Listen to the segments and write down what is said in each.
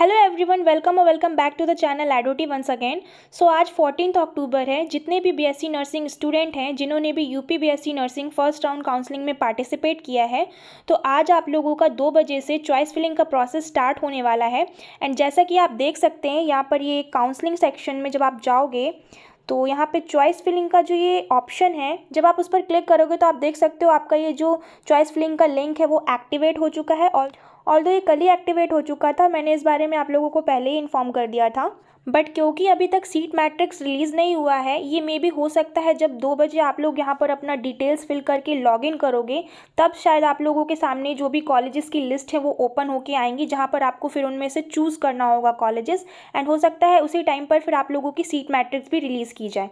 Hello everyone welcome और welcome back to the channel एडोटी once again so आज fourteen अक्टूबर है जितने भी बीएससी नर्सिंग स्टूडेंट हैं जिन्होंने भी UP BSc nursing first round counselling में पार्टिसिपेट किया है तो आज आप लोगों का दो बजे से चॉइस फिलिंग का प्रोसेस स्टार्ट होने वाला है एंड जैसा कि आप देख सकते हैं यहाँ पर ये काउंसलिंग सेक्शन में जब आप जाओगे तो यहाँ पे चॉइस फिलिंग का जो ये ऑप्शन है जब आप उस पर क्लिक करोगे तो आप देख सकते हो आपका ये जो चॉइस फिलिंग का लिंक है वो एक्टिवेट हो चुका है और ऑल दो ये कल ही एक्टिवेट हो चुका था मैंने इस बारे में आप लोगों को पहले ही इन्फॉर्म कर दिया था बट क्योंकि अभी तक सीट मैट्रिक्स रिलीज़ नहीं हुआ है ये मे भी हो सकता है जब दो बजे आप लोग यहाँ पर अपना डिटेल्स फिल करके लॉगिन करोगे तब शायद आप लोगों के सामने जो भी कॉलेजेस की लिस्ट है वो ओपन होके आएंगी जहाँ पर आपको फिर उनमें से चूज़ करना होगा कॉलेजेस एंड हो सकता है उसी टाइम पर फिर आप लोगों की सीट मैट्रिक्स भी रिलीज़ की जाए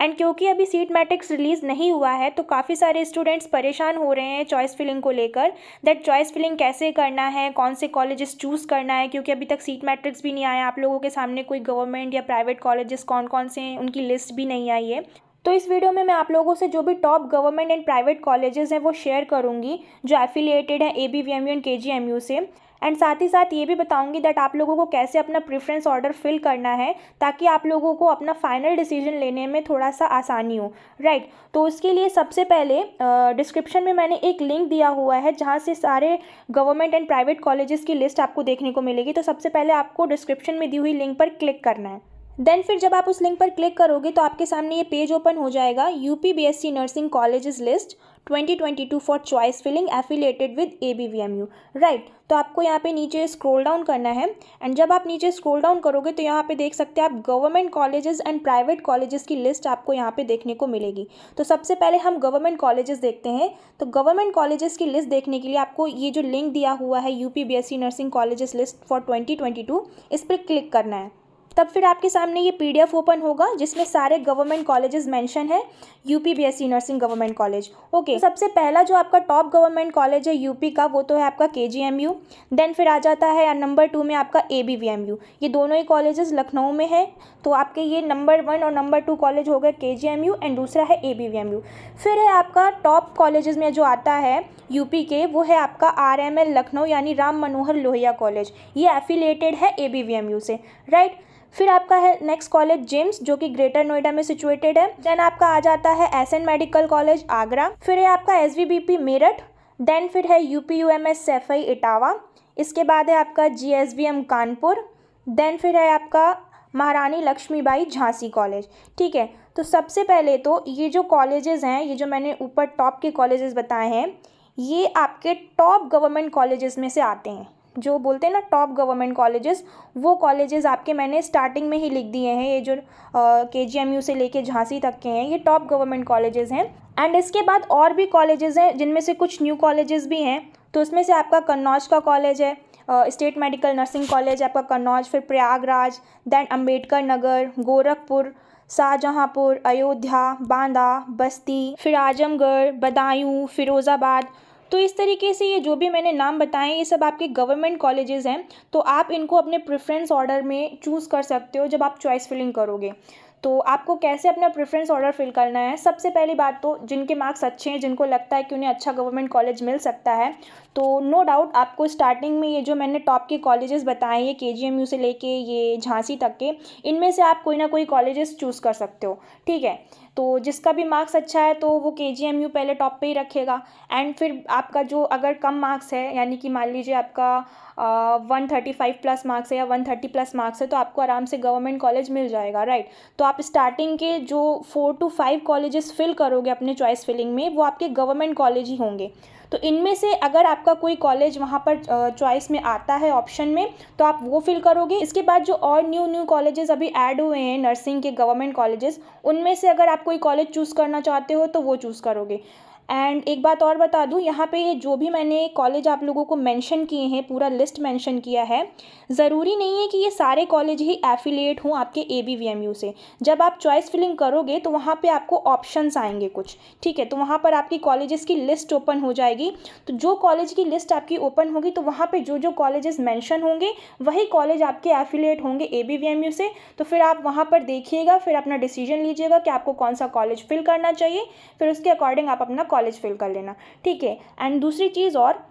एंड क्योंकि अभी सीट मैट्रिक्स रिलीज़ नहीं हुआ है तो काफ़ी सारे स्टूडेंट्स परेशान हो रहे हैं चॉइस फिलिंग को लेकर दैट चॉइस फिलिंग कैसे करना है कौन से कॉलेजेस चूज़ करना है क्योंकि अभी तक सीट मैट्रिक्स भी नहीं आया आप लोगों के सामने कोई गवर्नमेंट या प्राइवेट कॉलेजेस कौन कौन से हैं उनकी लिस्ट भी नहीं आई है तो इस वीडियो में मैं आप लोगों से जो भी top government and private colleges हैं वो शेयर करूंगी जो एफिलिएटेड हैं A B V M U and K G M U से एंड साथ ही साथ ये भी बताऊंगी दैट आप लोगों को कैसे अपना प्रेफरेंस ऑर्डर फिल करना है ताकि आप लोगों को अपना फाइनल डिसीजन लेने में थोड़ा सा आसानी हो राइट right. तो उसके लिए सबसे पहले डिस्क्रिप्शन uh, में मैंने एक लिंक दिया हुआ है जहाँ से सारे गवर्नमेंट एंड प्राइवेट कॉलेजेस की लिस्ट आपको देखने को मिलेगी तो सबसे पहले आपको डिस्क्रिप्शन में दी हुई लिंक पर क्लिक करना है देन फिर जब आप उस लिंक पर क्लिक करोगे तो आपके सामने ये पेज ओपन हो जाएगा U P B S C nursing colleges list 2022 for choice filling affiliated with A B V M U right तो आपको यहाँ पे नीचे स्क्रॉल डाउन करना है एंड जब आप नीचे स्क्रॉल डाउन करोगे तो यहाँ पे देख सकते हैं आप government colleges and private colleges की लिस्ट आपको यहाँ पे देखने को मिलेगी तो सबसे पहले हम गवर्नमेंट कॉलेजेस देखते हैं तो गवर्नमेंट कॉलेजेस की लिस्ट देखने के लिए आपको ये जो लिंक दिया हुआ है U P B S C nursing colleges list for twenty twenty two इस पर क्लिक करना है तब फिर आपके सामने ये पीडीएफ ओपन होगा जिसमें सारे गवर्नमेंट कॉलेजेस मेंशन है UP BSc nursing government college okay सबसे पहला जो आपका टॉप गवर्नमेंट कॉलेज है यूपी का वो तो है आपका के देन फिर आ जाता है नंबर टू में आपका ए ये दोनों ही कॉलेजेस लखनऊ में है तो आपके ये नंबर वन और नंबर टू कॉलेज हो गए के एंड दूसरा है ए फिर है आपका टॉप कॉलेज में जो आता है यूपी के वो है आपका आर लखनऊ यानी राम मनोहर लोहिया कॉलेज ये एफिलेटेड है ए से राइट right? फिर आपका है नेक्स्ट कॉलेज जिम्स जो कि ग्रेटर नोएडा में सिचुएटेड है देन आपका आ जाता है एस मेडिकल कॉलेज आगरा फिर है आपका एस मेरठ देन फिर है U P U M S Saifai Etawah इसके बाद है आपका G S V M Kanpur then फिर है आपका महारानी लक्ष्मीबाई झांसी कॉलेज ठीक है तो सबसे पहले तो ये जो कॉलेजेस हैं ये जो मैंने ऊपर टॉप के कॉलेजेस बताए हैं ये आपके टॉप गवर्नमेंट कॉलेजेस में से आते हैं जो बोलते हैं ना टॉप गवर्नमेंट कॉलेजेस वो कॉलेजेस आपके मैंने स्टार्टिंग में ही लिख दिए हैं ये जो के जी एम यू से लेके झांसी तक के हैं ये टॉप गवर्नमेंट कॉलेजेस हैं एंड इसके बाद और भी कॉलेजेस हैं जिनमें से कुछ न्यू कॉलेजेस भी हैं तो उसमें से आपका कन्नौज का कॉलेज है स्टेट मेडिकल नर्सिंग कॉलेज आपका कन्नौज फिर प्रयागराज दैन अम्बेडकर नगर गोरखपुर शाहजहाँपुर अयोध्या बांदा बस्ती फिर आजमगढ़ बदायूँ फिरोज़ाबाद तो इस तरीके से ये जो भी मैंने नाम बताए ये सब आपके गवर्नमेंट कॉलेजेस हैं तो आप इनको अपने प्रेफरेंस ऑर्डर में चूज़ कर सकते हो जब आप चॉइस फिलिंग करोगे तो आपको कैसे अपना प्रेफरेंस ऑर्डर फिल करना है सबसे पहली बात तो जिनके मार्क्स अच्छे हैं जिनको लगता है कि उन्हें अच्छा गवर्नमेंट कॉलेज मिल सकता है तो नो no डाउट आपको स्टार्टिंग में ये जो मैंने टॉप के कॉलेजेस बताए ये के जी एम यू से लेके ये झांसी तक के इनमें से आप कोई ना कोई कॉलेजेस चूज़ कर सकते हो ठीक है तो जिसका भी मार्क्स अच्छा है तो वो के जी एम यू पहले टॉप पे ही रखेगा एंड फिर आपका जो अगर कम मार्क्स है यानी कि मान लीजिए आपका one thirty five plus marks है या वन थर्टी प्लस मार्क्स है तो आपको आराम से गवर्नमेंट कॉलेज मिल जाएगा राइट तो आप स्टार्टिंग के जो four to five colleges fill करोगे अपने चॉइस फिलिंग में वो आपके गवर्नमेंट कॉलेज ही होंगे तो इनमें से अगर आपका कोई कॉलेज वहाँ पर चॉइस में आता है ऑप्शन में तो आप वो फिल करोगे इसके बाद जो और न्यू न्यू कॉलेजेस अभी ऐड हुए हैं नर्सिंग के गवर्नमेंट कॉलेजेस उनमें से अगर आप कोई कॉलेज चूज़ करना चाहते हो तो वो चूज़ करोगे एंड एक बात और बता दूँ यहाँ पे जो भी मैंने कॉलेज आप लोगों को मेंशन किए हैं पूरा लिस्ट मेंशन किया है ज़रूरी नहीं है कि ये सारे कॉलेज ही एफिलिएट हों आपके A B V M U से जब आप चॉइस फिलिंग करोगे तो वहाँ पे आपको ऑप्शंस आएंगे कुछ ठीक है तो वहाँ पर आपकी कॉलेजेस की लिस्ट ओपन हो जाएगी तो जो कॉलेज की लिस्ट आपकी ओपन होगी तो वहाँ पर जो जो कॉलेजेस मैंशन होंगे वही कॉलेज आपके एफिलिएट होंगे A B V M U से तो फिर आप वहाँ पर देखिएगा फिर अपना डिसीजन लीजिएगा कि आपको कौन सा कॉलेज फिल करना चाहिए फिर उसके अकॉर्डिंग आप अपना कॉलेज फिल कर लेना ठीक है एंड दूसरी चीज़ और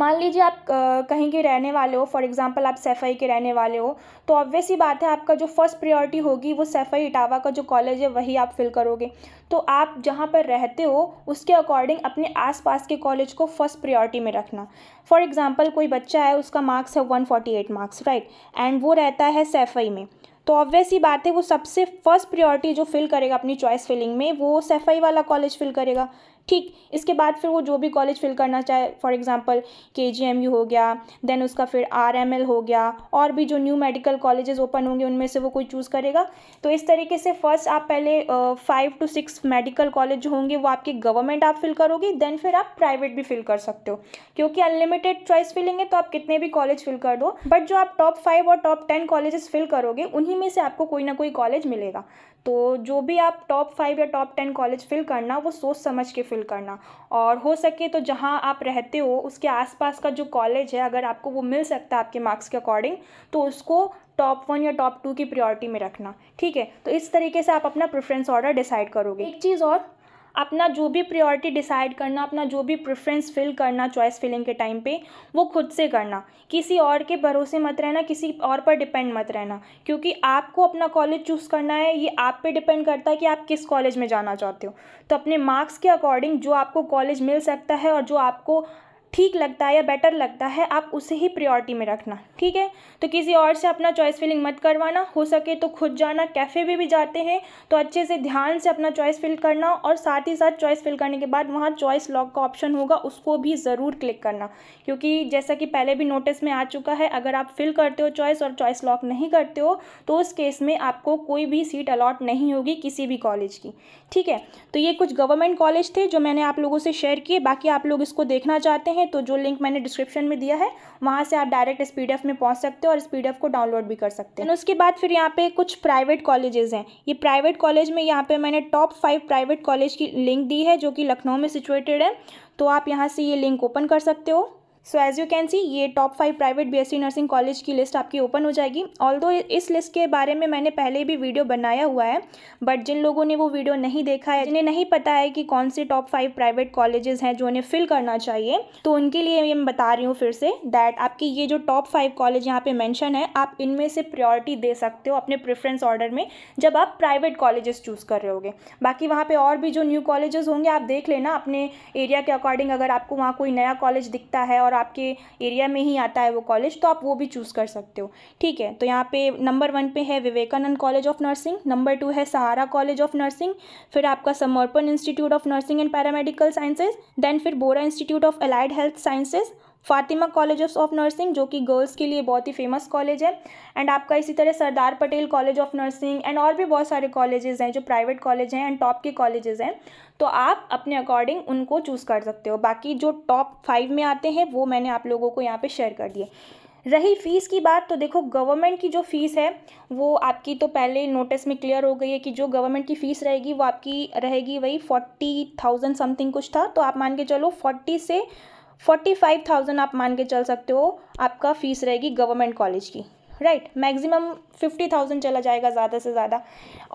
मान लीजिए आप कहीं के रहने वाले हो फॉर एग्जांपल आप सैफई के रहने वाले हो तो ऑब्वियस ही बात है आपका जो फर्स्ट प्रायोरिटी होगी वो सैफाई इटावा का जो कॉलेज है वही आप फिल करोगे तो आप जहाँ पर रहते हो उसके अकॉर्डिंग अपने आसपास के कॉलेज को फर्स्ट प्रायोरिटी में रखना फॉर एग्ज़ाम्पल कोई बच्चा है उसका मार्क्स है one forty eight marks right and वो रहता है सेफई में तो ऑब्वियस ही बात है वो सबसे फर्स्ट प्रायोरिटी जो फिल करेगा अपनी चॉइस फिलिंग में वो सेफाई वाला कॉलेज फिल करेगा ठीक इसके बाद फिर वो जो भी कॉलेज फिल करना चाहे फॉर एग्ज़ाम्पल के हो गया देन उसका फिर आर हो गया और भी जो न्यू मेडिकल कॉलेजेस ओपन होंगे उनमें से वो कोई चूज़ करेगा तो इस तरीके से फर्स्ट आप पहले five to six medical college जो होंगे वो आपके गवर्नमेंट आप फिल करोगे देन फिर आप प्राइवेट भी फिल कर सकते हो क्योंकि अनलिमिटेड चॉइस फिलिंग है तो आप कितने भी कॉलेज फिल कर दो बट जो आप टॉप फाइव और टॉप टेन कॉलेजेस फिल करोगे उन्हीं में से आपको कोई ना कोई कॉलेज मिलेगा तो जो भी आप टॉप फाइव या टॉप टेन कॉलेज फ़िल करना वो सोच समझ के फ़िल करना और हो सके तो जहाँ आप रहते हो उसके आसपास का जो कॉलेज है अगर आपको वो मिल सकता है आपके मार्क्स के अकॉर्डिंग तो उसको टॉप वन या टॉप टू की प्रायोरिटी में रखना ठीक है तो इस तरीके से आप अपना प्रेफरेंस ऑर्डर डिसाइड करोगे एक चीज़ और अपना जो भी प्रायोरिटी डिसाइड करना अपना जो भी प्रेफरेंस फिल करना चॉइस फिलिंग के टाइम पे वो खुद से करना किसी और के भरोसे मत रहना किसी और पर डिपेंड मत रहना क्योंकि आपको अपना कॉलेज चूज़ करना है ये आप पे डिपेंड करता है कि आप किस कॉलेज में जाना चाहते हो तो अपने मार्क्स के अकॉर्डिंग जो आपको कॉलेज मिल सकता है और जो आपको ठीक लगता है या बेटर लगता है आप उसे ही प्रायोरिटी में रखना ठीक है तो किसी और से अपना चॉइस फिलिंग मत करवाना हो सके तो खुद जाना कैफ़े भी भी जाते हैं तो अच्छे से ध्यान से अपना चॉइस फिल करना और साथ ही साथ चॉइस फिल करने के बाद वहाँ चॉइस लॉक का ऑप्शन होगा उसको भी ज़रूर क्लिक करना क्योंकि जैसा कि पहले भी नोटिस में आ चुका है अगर आप फिल करते हो चॉइस और चॉइस लॉक नहीं करते हो तो उस केस में आपको कोई भी सीट अलॉट नहीं होगी किसी भी कॉलेज की ठीक है तो ये कुछ गवर्नमेंट कॉलेज थे जो मैंने आप लोगों से शेयर किए बाकी आप लोग इसको देखना चाहते हैं हैं तो जो लिंक मैंने डिस्क्रिप्शन में दिया है वहाँ से आप डायरेक्ट इस में पहुँच सकते हो और इस को डाउनलोड भी कर सकते हैं उसके बाद फिर यहाँ पे कुछ प्राइवेट कॉलेजेस हैं ये प्राइवेट कॉलेज में यहाँ पे मैंने टॉप फाइव प्राइवेट कॉलेज की लिंक दी है जो कि लखनऊ में सिचुएटेड है तो आप यहाँ से ये लिंक ओपन कर सकते हो so as you can see ये top five private BSc nursing college की लिस्ट आपकी ओपन हो जाएगी ऑल दो इस लिस्ट के बारे में मैंने पहले भी वीडियो बनाया हुआ है बट जिन लोगों ने वो वीडियो नहीं देखा है जिन्हें नहीं पता है कि कौन से टॉप फाइव प्राइवेट कॉलेजेस हैं जो उन्हें फिल करना चाहिए तो उनके लिए मैं बता रही हूँ फिर से दैट आपकी ये जो टॉप फाइव कॉलेज यहाँ पे मैंशन है आप इनमें से प्रियॉरिटी दे सकते हो अपने प्रेफरेंस ऑर्डर में जब आप प्राइवेट कॉलेजेस चूज़ कर रहे होगे बाकी वहाँ पर और भी जो न्यू कॉलेजेस होंगे आप देख लेना अपने एरिया के अकॉर्डिंग अगर आपको वहाँ कोई नया कॉलेज दिखता है और आपके एरिया में ही आता है वो कॉलेज तो आप वो भी चूज़ कर सकते हो ठीक है तो यहाँ पे नंबर वन पे है Vivekananda college of nursing number two है सहारा कॉलेज ऑफ नर्सिंग फिर आपका Samarpan institute of nursing and paramedical sciences then फिर Bora institute of allied health sciences Fatima college of nursing जो कि गर्ल्स के लिए बहुत ही फेमस कॉलेज है एंड आपका इसी तरह Sardar Patel college of nursing and और भी बहुत सारे कॉलेजेस हैं जो प्राइवेट कॉलेज हैं एंड टॉप के कॉलेजेस हैं तो आप अपने अकॉर्डिंग उनको चूज़ कर सकते हो बाकी जो टॉप फाइव में आते हैं वो मैंने आप लोगों को यहाँ पर शेयर कर दिए रही फ़ीस की बात तो देखो गवर्नमेंट की जो फ़ीस है वो आपकी तो पहले नोटिस में क्लियर हो गई है कि जो गवर्नमेंट की फ़ीस रहेगी वो आपकी रहेगी वही फोर्टी थाउजेंड समथिंग कुछ था तो आप मान के चलो फोर्टी से फोर्टी फाइव थाउजेंड आप मान के चल सकते हो आपका फ़ीस रहेगी गवर्नमेंट कॉलेज की राइट मैक्सिमम फिफ्टी थाउजेंड चला जाएगा ज़्यादा से ज़्यादा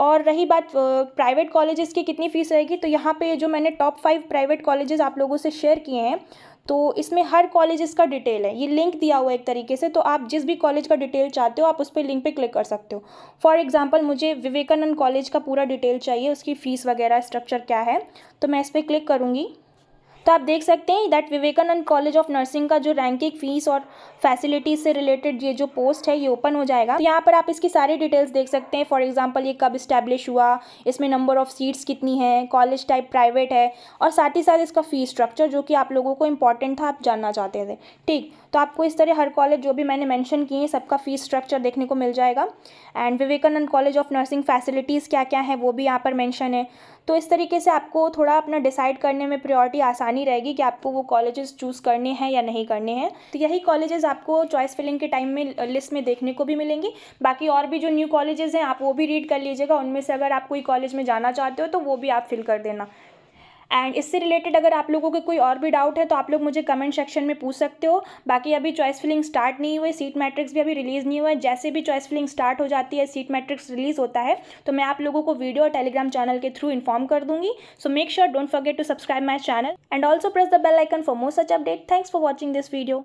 और रही बात प्राइवेट कॉलेजेस की कितनी फ़ीस रहेगी तो यहाँ पे जो मैंने टॉप फाइव प्राइवेट कॉलेजेस आप लोगों से शेयर किए हैं तो इसमें हर कॉलेजेस का डिटेल है ये लिंक दिया हुआ है एक तरीके से तो आप जिस भी कॉलेज का डिटेल चाहते हो आप उस पर लिंक पे क्लिक कर सकते हो फॉर एग्जांपल मुझे विवेकानंद कॉलेज का पूरा डिटेल चाहिए उसकी फ़ीस वगैरह स्ट्रक्चर क्या है तो मैं इस पर क्लिक करूँगी तो आप देख सकते हैं that Vivekananda college of nursing का जो रैंकिंग फीस और फैसिलिटीज से रिलेटेड ये जो पोस्ट है ये ओपन हो जाएगा तो यहाँ पर आप इसकी सारी डिटेल्स देख सकते हैं फॉर एग्जाम्पल ये कब इस्टेब्लिश हुआ इसमें नंबर ऑफ सीट्स कितनी है कॉलेज टाइप प्राइवेट है और साथ ही साथ इसका फीस स्ट्रक्चर जो कि आप लोगों को इंपॉर्टेंट था आप जानना चाहते थे ठीक तो आपको इस तरह हर कॉलेज जो भी मैंने मैंशन किए हैं सबका फ़ीस स्ट्रक्चर देखने को मिल जाएगा and Vivekananda college of nursing facilities क्या क्या है वो भी यहाँ पर मैंशन है तो इस तरीके से आपको थोड़ा अपना डिसाइड करने में प्रायोरिटी आसानी रहेगी कि आपको वो कॉलेजेस चूज़ करने हैं या नहीं करने हैं तो यही कॉलेजेस आपको चॉइस फिलिंग के टाइम में लिस्ट में देखने को भी मिलेंगे बाकी और भी जो न्यू कॉलेजेस हैं आप वो भी रीड कर लीजिएगा उनमें से अगर आप कोई कॉलेज में जाना चाहते हो तो वो भी आप फिल कर देना एंड इससे रिलेटेड अगर आप लोगों के कोई और भी डाउट है तो आप लोग मुझे कमेंट सेक्शन में पूछ सकते हो बाकी अभी चॉइस फिलिंग स्टार्ट नहीं हुई सीट मैट्रिक्स भी अभी रिलीज़ नहीं हुआ है जैसे भी चॉइस फिलिंग स्टार्ट हो जाती है सीट मैट्रिक्स रिलीज़ होता है तो मैं आप लोगों को वीडियो और टेलीग्राम चैनल के थ्रू इन्फॉर्म कर दूंगी so make sure don't forget to subscribe my channel and also press the bell icon for more such update thanks for watching this video